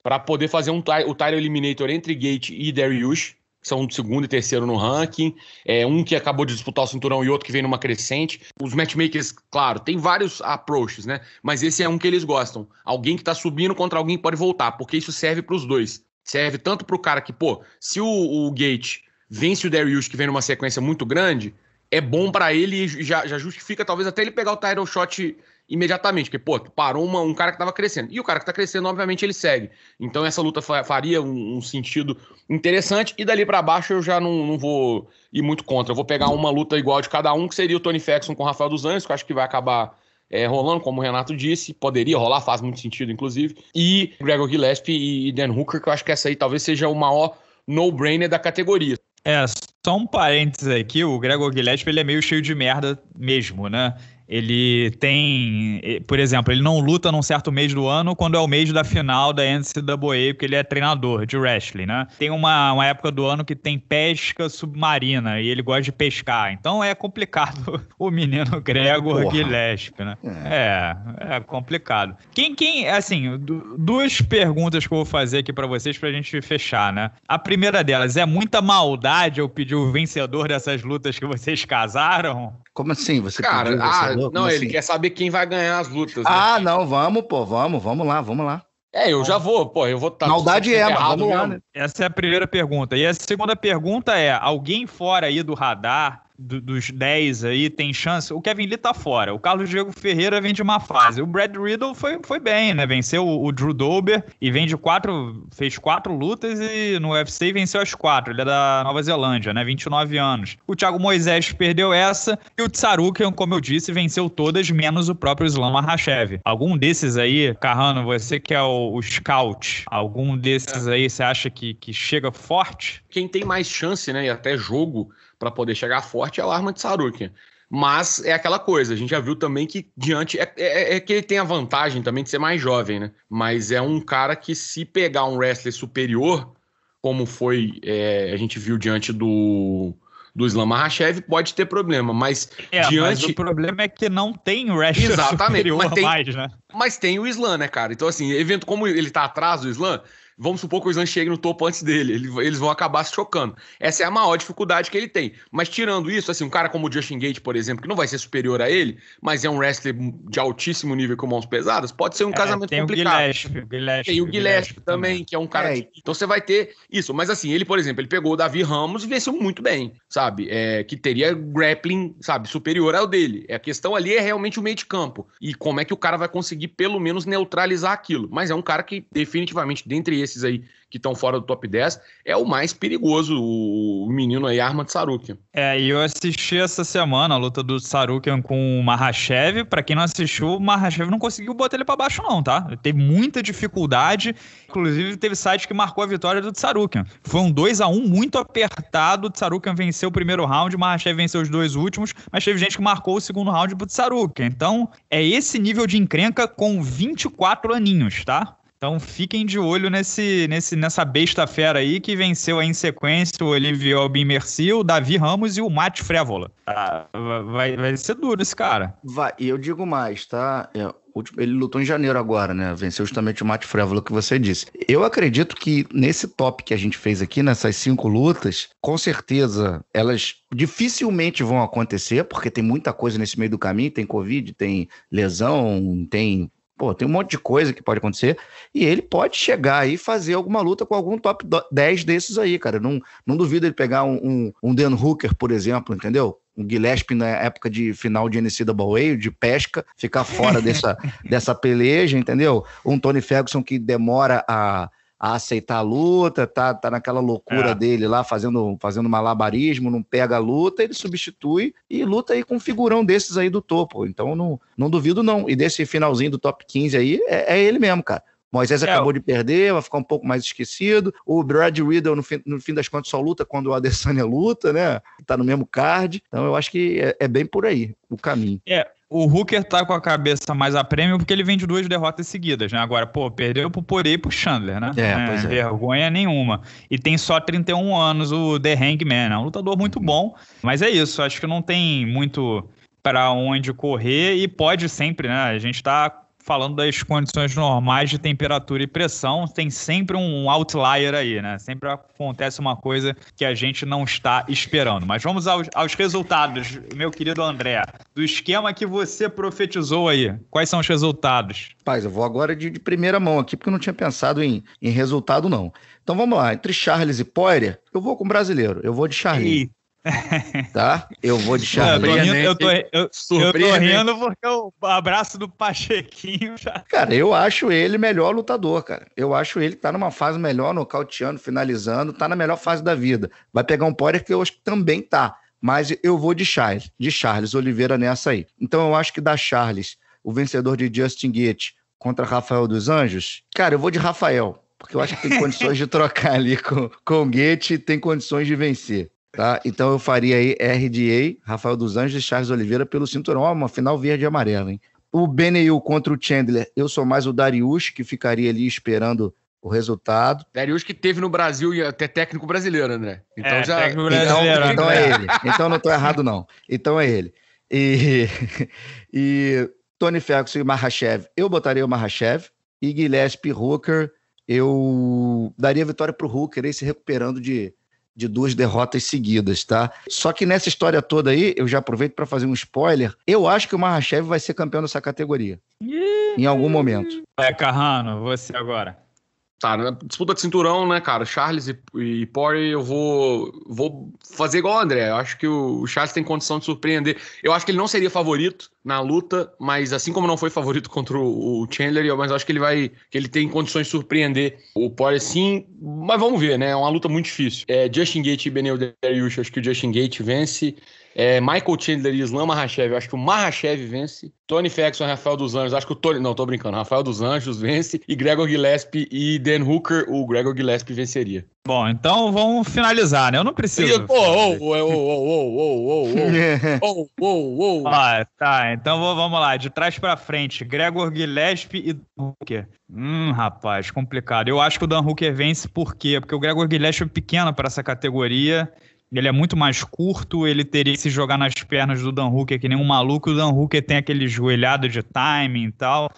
para poder fazer um, o Tyler Eliminator entre Gate e Dariush, que são segundo e terceiro no ranking. É, um que acabou de disputar o cinturão e outro que vem numa crescente. Os matchmakers, claro, tem vários approaches, né? Mas esse é um que eles gostam. Alguém que tá subindo contra alguém que pode voltar, porque isso serve para os dois. Serve tanto pro cara que, pô, se o, o Gate vence o Darius, que vem numa sequência muito grande, é bom para ele e já, já, justifica talvez até ele pegar o title shot imediatamente, porque, pô, parou uma, um cara que estava crescendo. E o cara que está crescendo, obviamente, ele segue. Então essa luta faria um, um sentido interessante e dali para baixo eu já não, não, vou ir muito contra. Eu vou pegar uma luta igual de cada um, que seria o Tony Ferguson com o Rafael dos Anjos, que eu acho que vai acabar é, rolando, como o Renato disse, poderia rolar, faz muito sentido, inclusive. E Gregor Gillespie e Dan Hooker, que eu acho que essa aí talvez seja o maior no-brainer da categoria. É, só um parênteses aqui, o Gregor Guilherme tipo, ele é meio cheio de merda mesmo, né? Ele tem, por exemplo, ele não luta num certo mês do ano quando é o mês da final da NCAA, porque ele é treinador de wrestling, né? Tem uma, uma época do ano que tem pesca submarina e ele gosta de pescar. Então é complicado o menino Gregor Gillespie, né? É. é, é complicado. Quem, quem, assim, duas perguntas que eu vou fazer aqui para vocês pra gente fechar, né? A primeira delas, é muita maldade eu pedir o vencedor dessas lutas que vocês casaram? Como assim? Você Cara, ah, louco? Não, ele assim? quer saber quem vai ganhar as lutas. Né? Ah, não, vamos, pô, vamos, vamos lá, vamos lá. É, eu já vou, pô, eu vou estar. Tá Maldade é, mas tá vamos lá, né? Essa é a primeira pergunta. E a segunda pergunta é: alguém fora aí do radar do, dos 10 aí tem chance, o Kevin Lee tá fora. O Carlos Diego Ferreira vem de uma fase. O Brad Riddle foi, foi bem, né? Venceu o, o Drew Dober e vem de quatro, fez quatro lutas e no UFC venceu as quatro. Ele é da Nova Zelândia, né? 29 anos. O Thiago Moisés perdeu essa e o Tsarukian, como eu disse, venceu todas, menos o próprio Islam Makhachev. Algum desses aí, Carrano, você que é o, o scout, algum desses aí você acha que, que chega forte? Quem tem mais chance, né? E até jogo para poder chegar forte, é o arma de Sarukian. Mas é aquela coisa, a gente já viu também que diante. É, é, é, é, que ele tem a vantagem também de ser mais jovem, né? Mas é um cara que, se pegar um wrestler superior, como foi. É, a gente viu diante do. Do Islam Mahashev pode ter problema, mas é, diante. Mas o problema é que não tem wrestler Exatamente, superior mas tem, mais, né? Mas tem o Islam, né, cara? Então, assim, evento como ele tá atrás do Islam, vamos supor que o Islam chegue no topo antes dele. Eles vão acabar se chocando. Essa é a maior dificuldade que ele tem. Mas tirando isso, assim, um cara como o Justin Gate, por exemplo, que não vai ser superior a ele, mas é um wrestler de altíssimo nível com mãos pesadas, pode ser um é, casamento tem complicado. O Gillespie, o Gillespie, tem o Gillespie, Gillespie também, também, que é um cara. É. Que... Então você vai ter isso. Mas assim, ele, por exemplo, ele pegou o Davi Ramos e venceu muito bem, sabe? É, que teria grappling, sabe, superior ao dele. É, a questão ali é realmente o meio de campo. E como é que o cara vai conseguir, pelo menos, neutralizar aquilo. Mas é um cara que, definitivamente, dentre esses desses aí que estão fora do top 10, é o mais perigoso, o menino aí, arma de Sarukian. É, e eu assisti essa semana a luta do Sarukian com o Mahashev. Para quem não assistiu, o Mahashev não conseguiu botar ele para baixo não, tá? Ele teve muita dificuldade, inclusive teve site que marcou a vitória do Tsarukian. Foi um 2 a 1 muito apertado, o Tsarukian venceu o primeiro round, o Mahashev venceu os dois últimos, mas teve gente que marcou o segundo round pro Tsarukian. Então, é esse nível de encrenca com 24 aninhos, tá? Então fiquem de olho nesse, nesse, nessa besta fera aí que venceu aí em sequência o Olivier Albin Merci, o Davi Ramos e o Mate Frévola. Tá? Vai, vai ser duro esse cara. Vai, e eu digo mais, tá? Eu é, ele lutou em janeiro agora, né? Venceu justamente o Mate Frévola que você disse. Eu acredito que nesse top que a gente fez aqui, nessas cinco lutas, com certeza elas dificilmente vão acontecer, porque tem muita coisa nesse meio do caminho, tem Covid, tem lesão, tem Pô, tem um monte de coisa que pode acontecer. E ele pode chegar aí e fazer alguma luta com algum top 10 desses aí, cara. Não, não duvido ele pegar um, um, um Dan Hooker, por exemplo, entendeu? um Gillespie na época de final de NCAA, de pesca, ficar fora dessa, dessa peleja, entendeu? Um Tony Ferguson que demora a, a aceitar a luta, tá, tá naquela loucura é. dele lá, fazendo, fazendo malabarismo, não pega a luta, ele substitui e luta aí com um figurão desses aí do topo. Então não, não duvido, não. E desse finalzinho do top 15 aí, é, é ele mesmo, cara. Moisés é. acabou de perder, vai ficar um pouco mais esquecido. O Brad Riddle, no fim, no fim das contas, só luta quando o Adesanya luta, né? Tá no mesmo card. Então eu acho que é, é bem por aí o caminho. É, o Hooker tá com a cabeça mais a prêmio porque ele vem de duas derrotas seguidas, né? Agora, pô, perdeu pro Poré e pro Chandler, né? É, pois é. Vergonha nenhuma. E tem só 31 anos o The Hangman, é um lutador muito bom, mas é isso, acho que não tem muito para onde correr e pode sempre, né? A gente tá falando das condições normais de temperatura e pressão, tem sempre um outlier aí, né? Sempre acontece uma coisa que a gente não está esperando. Mas vamos aos, aos resultados, meu querido André, do esquema que você profetizou aí. Quais são os resultados? Paz, eu vou agora de, de primeira mão aqui, porque eu não tinha pensado em, em resultado, não. Então vamos lá, entre Charles e Poirier, eu vou com o brasileiro, eu vou de Charlie. Tá? Eu vou deixar. Não, eu, tô, eu, tô, eu, eu tô rindo porque o abraço do Pachequinho já. Cara, eu acho ele melhor lutador, cara. Eu acho ele que tá numa fase melhor, nocauteando, finalizando, tá na melhor fase da vida. Vai pegar um Poirier que eu acho que também tá. Mas eu vou de Charles, de Charles Oliveira nessa aí. Então eu acho que da Charles, o vencedor de Justin Gaethje contra Rafael dos Anjos. Cara, eu vou de Rafael porque eu acho que tem condições de trocar ali com, com o Goethe e tem condições de vencer. Tá? Então eu faria aí RDA, Rafael dos Anjos e Charles Oliveira pelo cinturão. Ó, uma final verde e amarela, hein? O Beneil contra o Chandler, eu sou mais o Darius, que ficaria ali esperando o resultado. Darius que teve no Brasil e até técnico brasileiro, André. Então é, já. Então, então é ele. Então não tô errado, não. Então é ele. E, e Tony Ferguson e Mahashev, eu botaria o Mahashev. E Gillespie Hooker, eu daria vitória pro Hooker, ele se recuperando de de duas derrotas seguidas, tá? Só que nessa história toda aí, eu já aproveito para fazer um spoiler. Eu acho que o Marrachev vai ser campeão dessa categoria. Yeah. Em algum momento. É, Carrano, você agora. Tá, na né? disputa de cinturão, né, cara? Charles e, e Poirier, eu vou, vou fazer igual o André. Eu acho que o, o, Charles tem condição de surpreender. Eu acho que ele não seria favorito na luta, mas assim como não foi favorito contra o, o Chandler, eu, mas eu acho que ele vai. que ele tem condições de surpreender o Poirier sim. Mas vamos ver, né? É uma luta muito difícil. É, Justin Gate e Benel Dariush, acho que o Justin Gate vence. É, Michael Chandler e Islam Mahashev, eu acho que o Mahashev vence. Tony Ferguson e Rafael dos Anjos, acho que o Tony. Não, tô brincando. Rafael dos Anjos vence. E Gregor Gillespie e Dan Hooker, o Gregor Gillespie venceria. Bom, então vamos finalizar, né? Eu não preciso. Ô, ô, ô, ô, ô, ô, ô, Ah, tá. Então vamos lá, de trás para frente. Gregor Gillespie e Dan Hooker. Hum, rapaz, complicado. Eu acho que o Dan Hooker vence por quê? Porque o Gregor Gillespie é pequeno para essa categoria. Ele é muito mais curto, ele teria que se jogar nas pernas do Dan Hooker que nem um maluco. O Dan Hooker tem aquele joelhado de timing e tal.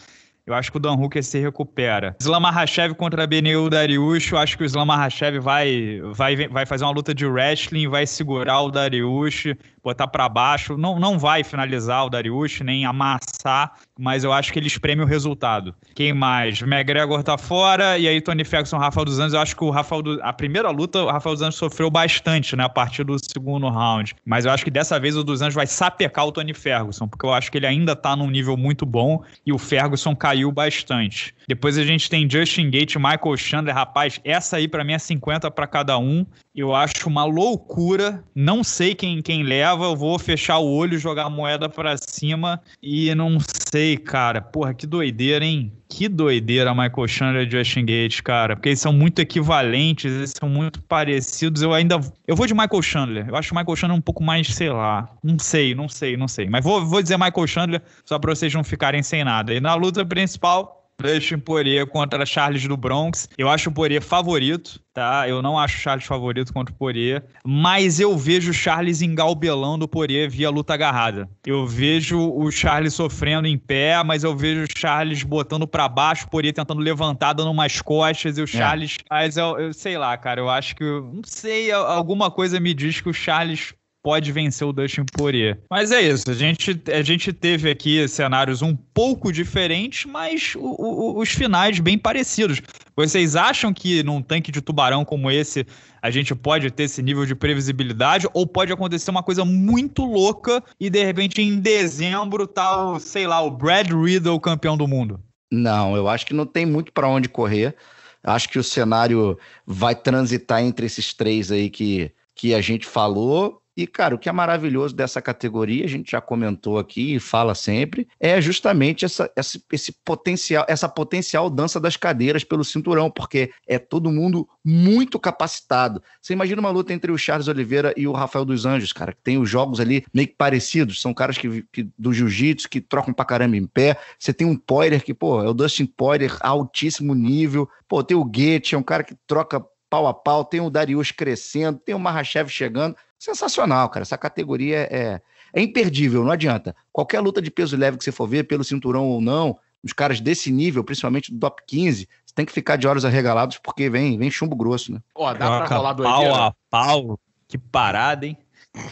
Eu acho que o Dan Hooker se recupera. Islam Mahashev contra Beneu Dariush. Eu acho que o Islam Mahashev vai, vai, vai fazer uma luta de wrestling, vai segurar o Dariush, botar para baixo. Não, não vai finalizar o Darius, nem amassar, mas eu acho que ele espreme o resultado. Quem mais? McGregor tá fora, e aí Tony Ferguson, Rafael dos Anjos. Eu acho que o Rafael do, a primeira luta, o Rafael dos Anjos sofreu bastante, né? A partir do segundo round. Mas eu acho que dessa vez o dos Anjos vai sapecar o Tony Ferguson, porque eu acho que ele ainda tá num nível muito bom e o Ferguson caiu bastante. Depois a gente tem Justin Gate, Michael Chandler, rapaz, essa aí para mim é 50 para cada um. Eu acho uma loucura. Não sei quem, quem leva. Eu vou fechar o olho, jogar a moeda para cima e não sei, cara. Porra, que doideira, hein? Que doideira Michael Chandler e Justin Gates, cara. Porque eles são muito equivalentes, eles são muito parecidos. Eu ainda. Eu vou de Michael Chandler. Eu acho o Michael Chandler um pouco mais, sei lá. Não sei, não sei, não sei. Mas vou, vou dizer Michael Chandler só pra vocês não ficarem sem nada. E na luta principal, Christian Poirier contra Charles do Bronx. Eu acho o Poirier favorito, tá? Eu não acho o Charles favorito contra o Poirier, mas eu vejo o Charles engalbelando o Poirier via luta agarrada. Eu vejo o Charles sofrendo em pé, mas eu vejo o Charles botando para baixo, o Poirier tentando levantar, dando umas costas, e o é. Charles... É. Mas eu, eu sei lá, cara, eu acho que... Não sei, alguma coisa me diz que o Charles pode vencer o Dustin Poirier. Mas é isso, a gente, a gente teve aqui cenários um pouco diferentes, mas o, o, os finais bem parecidos. Vocês acham que num tanque de tubarão como esse a gente pode ter esse nível de previsibilidade ou pode acontecer uma coisa muito louca e de repente em dezembro tá, sei lá, o Brad Riddle campeão do mundo? Não, eu acho que não tem muito para onde correr. Acho que o cenário vai transitar entre esses três aí que, que a gente falou e, cara, o que é maravilhoso dessa categoria, a gente já comentou aqui e fala sempre, é justamente essa, essa, esse potencial, essa potencial dança das cadeiras pelo cinturão, porque é todo mundo muito capacitado. Você imagina uma luta entre o Charles Oliveira e o Rafael dos Anjos, cara, que tem os jogos ali meio que parecidos, são caras que, que do jiu-jitsu que trocam pra caramba em pé. Você tem um Poirier que, pô, é o Dustin Poirier, altíssimo nível. Pô, tem o Goethe, é um cara que troca pau a pau, tem o Darius crescendo, tem o Mahashev chegando sensacional, cara. Essa categoria é, é imperdível, não adianta. Qualquer luta de peso leve que você for ver, pelo cinturão ou não, os caras desse nível, principalmente do top 15, você tem que ficar de olhos arregalados porque vem, vem chumbo grosso, né? Ó, dá Caraca, pra rolar dois. Pau a pau, que parada, hein?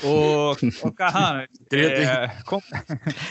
Ô, ô Carrano, é...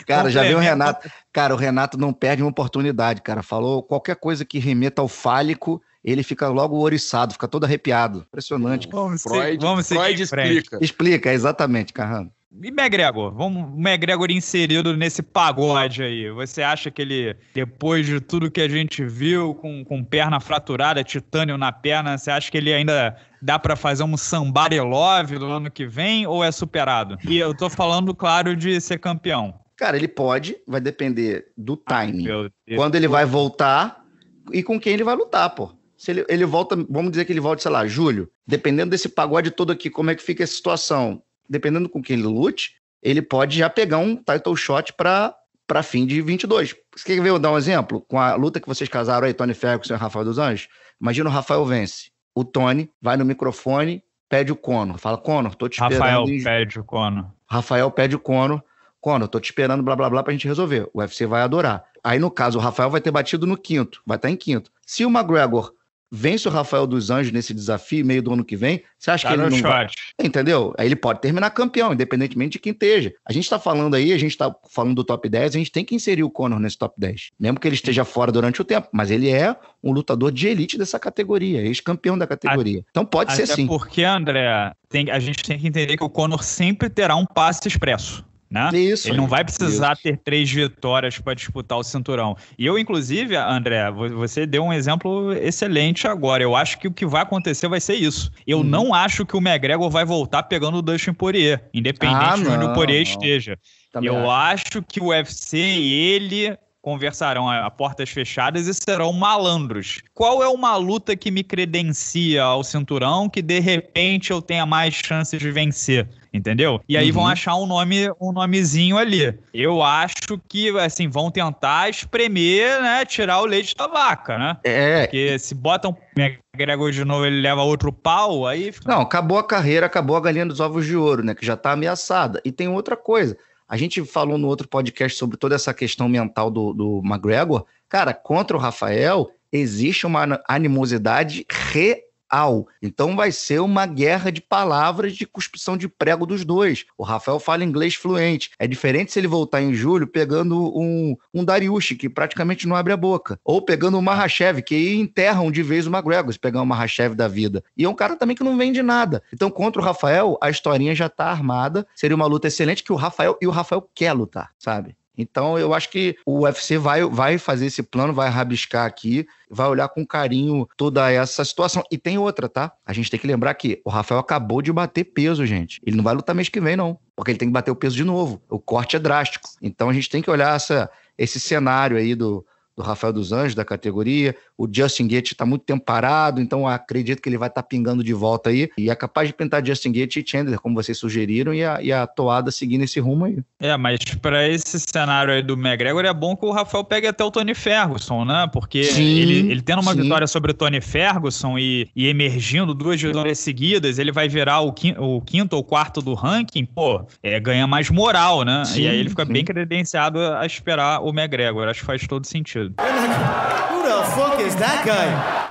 cara, já viu o Renato. Cara, o Renato não perde uma oportunidade, cara. Falou qualquer coisa que remeta ao fálico ele fica logo oriçado, fica todo arrepiado. Impressionante. Vamos Freud, vamos seguir Freud explica. Explica, exatamente, Carrano. E McGregor? Vamos, McGregor inserido nesse pagode aí. Você acha que ele, depois de tudo que a gente viu, com, com perna fraturada, titânio na perna, você acha que ele ainda dá para fazer um somebody love no ano que vem ou é superado? E eu tô falando, claro, de ser campeão. Cara, ele pode, vai depender do timing. Ai, Quando ele vai voltar e com quem ele vai lutar, pô. Se ele, ele volta, vamos dizer que ele volta, sei lá, julho. Dependendo desse pagode todo aqui, como é que fica a situação? Dependendo com quem ele lute, ele pode já pegar um title shot para para fim de 22. Você quer ver eu dar um exemplo? Com a luta que vocês casaram aí, Tony Ferguson e Rafael dos Anjos, imagina o Rafael vence. O Tony vai no microfone, pede o Conor. Fala, Conor, tô te Rafael esperando. Rafael pede o Conor. Rafael pede o Conor. Conor, tô te esperando, blá, blá, blá, pra gente resolver. O UFC vai adorar. Aí, no caso, o Rafael vai ter batido no quinto, vai estar tá em quinto. Se o McGregor vence o Rafael dos Anjos nesse desafio, meio do ano que vem, você acha tá que ele tá não vai... Entendeu? ele pode terminar campeão, independentemente de quem esteja. A gente está falando aí, a gente está falando do top 10, a gente tem que inserir o Conor nesse top 10. Mesmo que ele esteja fora durante o tempo, mas ele é um lutador de elite dessa categoria, ex-campeão da categoria. então pode Até ser sim. porque, André, tem, a gente tem que entender que o Conor sempre terá um passe expresso. Né? É isso, ele não vai precisar isso. ter três vitórias para disputar o cinturão. E eu, inclusive, André, você deu um exemplo excelente agora. Eu acho que o que vai acontecer vai ser isso. Eu hum. não acho que o McGregor vai voltar pegando o Dustin Poirier, independente ah, não, de onde o Poirier não. esteja. Também eu acho. acho que o UFC e ele conversarão a portas fechadas e serão malandros. Qual é uma luta que me credencia ao cinturão que de repente eu tenha mais chances de vencer? entendeu? E aí uhum. vão achar um nome, um nomezinho ali. Eu acho que assim vão tentar espremer, né, tirar o leite da vaca, né? É. Porque se botam McGregor de novo, ele leva outro pau, aí fica... Não, acabou a carreira, acabou a galinha dos ovos de ouro, né, que já tá ameaçada. E tem outra coisa, a gente falou no outro podcast sobre toda essa questão mental do, do McGregor. Cara, contra o Rafael, existe uma animosidade real Al, Então vai ser uma guerra de palavras de cuspição de prego dos dois. O Rafael fala inglês fluente. É diferente se ele voltar em julho pegando um, um Dariush, que praticamente não abre a boca. Ou pegando um Mahashev, que enterram de vez o McGregor, se pegar um Mahashev da vida. E é um cara também que não vende nada. Então, contra o Rafael, a historinha já tá armada. Seria uma luta excelente que o Rafael e o Rafael quer lutar, sabe? Então, eu acho que o UFC vai, vai fazer esse plano, vai rabiscar aqui, vai olhar com carinho toda essa situação. E tem outra, tá? A gente tem que lembrar que o Rafael acabou de bater peso, gente. Ele não vai lutar mês que vem, não. Porque ele tem que bater o peso de novo. O corte é drástico. Então, a gente tem que olhar essa, esse cenário aí do, do Rafael dos Anjos, da categoria. O Justin Gates está muito tempo parado, então acredito que ele vai estar tá pingando de volta aí. E é capaz de pintar Justin Gates e Chandler, como vocês sugeriram, e a, e a toada seguindo esse rumo aí. É, mas para esse cenário aí do McGregor, é bom que o Rafael pegue até o Tony Ferguson, né? Porque sim, ele, ele tendo uma sim. vitória sobre o Tony Ferguson e, e emergindo duas vitórias seguidas, ele vai virar o quinto, o quinto ou quarto do ranking, pô, é, ganha mais moral, né? Sim, e aí ele fica bem credenciado a esperar o McGregor. Acho que faz todo sentido.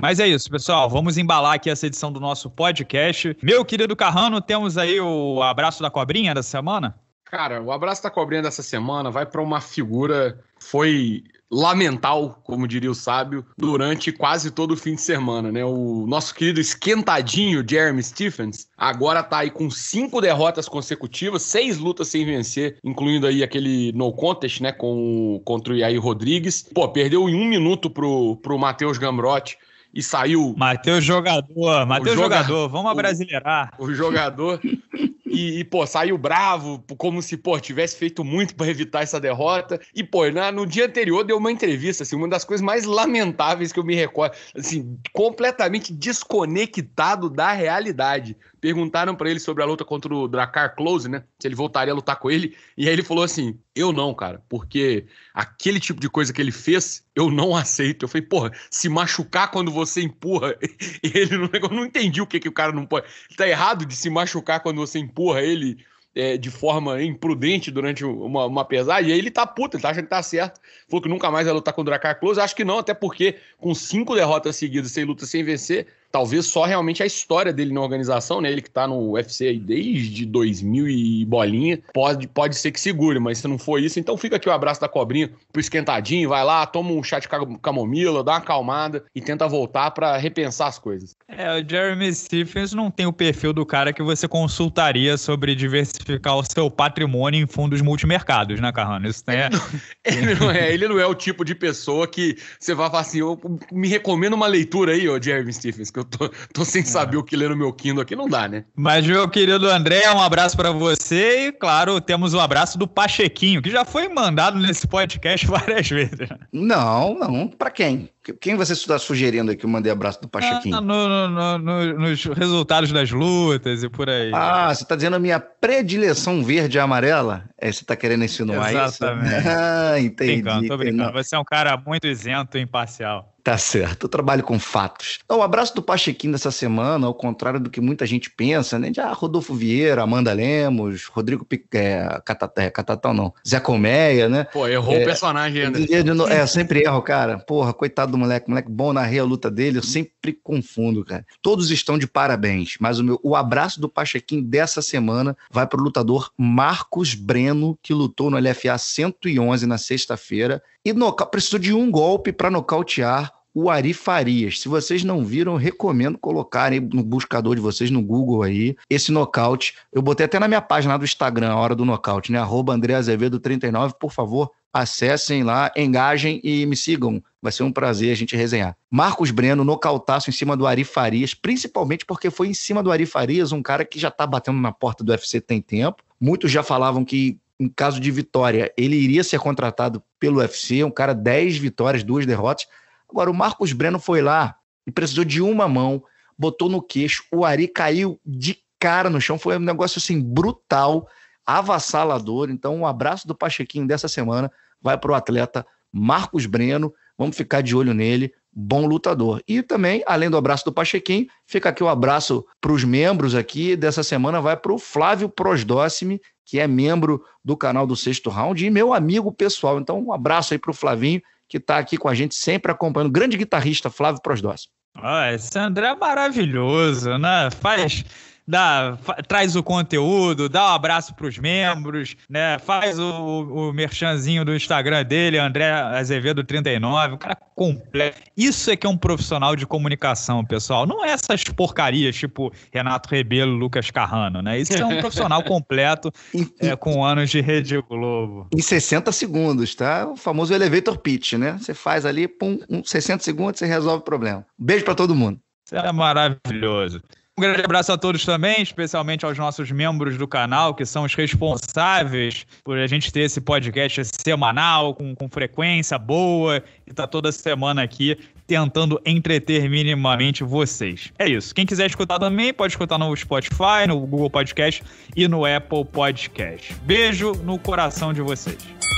Mas é isso, pessoal. Vamos embalar aqui essa edição do nosso podcast. Meu querido Carrano, temos aí o abraço da cobrinha da semana? Cara, o abraço da cobrinha dessa semana vai para uma figura foi lamental, como diria o sábio, durante quase todo o fim de semana, né? O nosso querido esquentadinho Jeremy Stephens agora tá aí com cinco derrotas consecutivas, seis lutas sem vencer, incluindo aí aquele no contest, né, com, contra o Yair Rodrigues. Pô, perdeu em um minuto pro, pro Matheus Gambrotti e saiu... Matheus jogador, Matheus jogador, jogador, vamos abrasileirar. O, o jogador... E, e, pô, saiu bravo, como se, pô, tivesse feito muito para evitar essa derrota. E, pô, na, no dia anterior deu uma entrevista, assim, uma das coisas mais lamentáveis que eu me recordo, assim, completamente desconectado da realidade. Perguntaram para ele sobre a luta contra o Dracar Close, né? Se ele voltaria a lutar com ele. E aí ele falou assim: Eu não, cara, porque aquele tipo de coisa que ele fez, eu não aceito. Eu falei, porra, se machucar quando você empurra. ele não, eu não entendi o que, que o cara não pode. Tá errado de se machucar quando você empurra empurra ele é, de forma imprudente durante uma, uma pesagem, e aí ele tá puto, ele tá achando que tá certo. Falou que nunca mais vai lutar contra o Dracar Close. Acho que não, até porque com cinco derrotas seguidas sem luta sem vencer, talvez só realmente a história dele na organização, né? Ele que tá no UFC aí desde 2000 e bolinha, pode, pode ser que segure, mas se não for isso, então fica aqui o abraço da cobrinha pro esquentadinho, vai lá, toma um chá de camomila, dá uma acalmada e tenta voltar para repensar as coisas. É, o Jeremy Stephens não tem o perfil do cara que você consultaria sobre diversificar o seu patrimônio em fundos multimercados, né, Carrano? Isso tem... ele, é- é, não é, ele não é o tipo de pessoa que você vai falar assim, eu me recomendo uma leitura aí, ô Jeremy Stephens, que eu tô, tô sem é. saber o que ler no meu Kindle aqui, não dá, né? Mas, meu querido André, um abraço para você e, claro, temos o um abraço do Pachequinho, que já foi mandado nesse podcast várias vezes. Não, não, para quem? Quem você está sugerindo aqui eu mandei abraço do Pachequinho? Ah, no, no, no, nos resultados das lutas e por aí. Ah, você está dizendo a minha predileção verde e amarela? É, você está querendo insinuar isso? Exatamente. Ah, entendi. Brincando, tô brincando. Você é um cara muito isento e imparcial. Tá certo, eu trabalho com fatos. Então, o abraço do Pachequinho dessa semana, ao contrário do que muita gente pensa, né? De ah, Rodolfo Vieira, Amanda Lemos, Rodrigo Pic... é, Catatão, é, Catatão não, Zé Colmeia, né? Pô, errou é, o personagem ainda. É, é, sempre erro, cara. Porra, coitado do moleque, moleque bom, narrei a luta dele, eu uhum. sempre confundo, cara. Todos estão de parabéns, mas o meu o abraço do Pachequim dessa semana vai pro lutador Marcos Breno, que lutou no LFA 111 na sexta-feira e noca... precisou de um golpe para nocautear o Ari Farias. Se vocês não viram, recomendo colocarem no buscador de vocês, no Google aí, esse nocaute. Eu botei até na minha página do Instagram a hora do nocaute, né? Arroba André Azevedo 39, por favor, acessem lá, engajem e me sigam. Vai ser um prazer a gente resenhar. Marcos Breno no em cima do Ari Farias, principalmente porque foi em cima do Ari Farias, um cara que já tá batendo na porta do UFC tem tempo. Muitos já falavam que em caso de vitória, ele iria ser contratado pelo UFC, um cara 10 vitórias, duas derrotas. Agora o Marcos Breno foi lá e precisou de uma mão, botou no queixo, o Ari caiu de cara no chão, foi um negócio assim brutal, avassalador. Então, um abraço do Pachequinho dessa semana vai para o atleta Marcos Breno. Vamos ficar de olho nele, bom lutador. E também, além do abraço do Pachequim, fica aqui o um abraço para os membros aqui. Dessa semana vai para o Flávio Prosdócime, que é membro do canal do Sexto Round e meu amigo pessoal. Então, um abraço aí para o Flavinho, que está aqui com a gente sempre acompanhando. Grande guitarrista, Flávio Prosdócime. Ah, esse André é maravilhoso, né? Faz dá, traz o conteúdo, dá um abraço para os membros, né? Faz o, o merchanzinho do Instagram dele, André Azevedo 39, o cara completo. Isso é que é um profissional de comunicação, pessoal. Não é essas porcarias tipo Renato Rebelo, Lucas Carrano, né? Isso é um profissional completo é, com anos de Rede Globo. Em 60 segundos, tá? O famoso elevator pitch, né? Você faz ali, pum, um, 60 segundos, você resolve o problema. Beijo para todo mundo. Isso é maravilhoso. Um grande abraço a todos também, especialmente aos nossos membros do canal, que são os responsáveis por a gente ter esse podcast semanal, com, com frequência boa, e tá toda semana aqui tentando entreter minimamente vocês. É isso. Quem quiser escutar também, pode escutar no Spotify, no Google Podcast e no Apple Podcast. Beijo no coração de vocês.